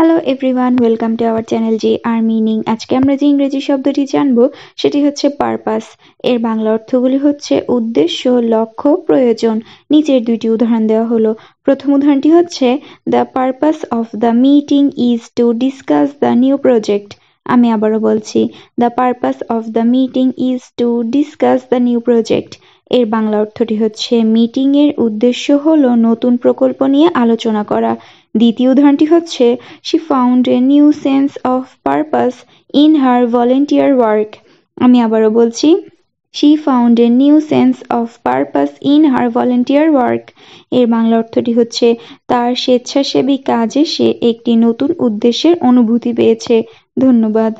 hello everyone welcome to our channel G R meaning আজকে আমরা যে ইংরেজি শব্দটি জানবো সেটি হচ্ছে পারপাস এর বাংলা অর্থগুলি হচ্ছে উদ্দেশ্য লক্ষ্য প্রয়োজন নিচের দুইটি উদাহরণ দেওয়া হলো প্রথম উদাহরণটি হচ্ছে the purpose of the meeting is to discuss the new project আমি আবারও বলছি the purpose of the meeting is to discuss the new project এর বাংলা অর্থটি হচ্ছে মিটিং এর উদ্দেশ্য হলো নতুন প্রকল্প নিয়ে আলোচনা করা দ্বিতীয় উদাহরণটি হচ্ছে she found a new sense of purpose in her volunteer work আমি আবারও বলছি she found a new sense of purpose in her volunteer work এর বাংলা অর্থটি হচ্ছে তার স্বেচ্ছাসেবী কাজে সে একটি নতুন উদ্দেশ্যের অনুভূতি পেয়েছে ধন্যবাদ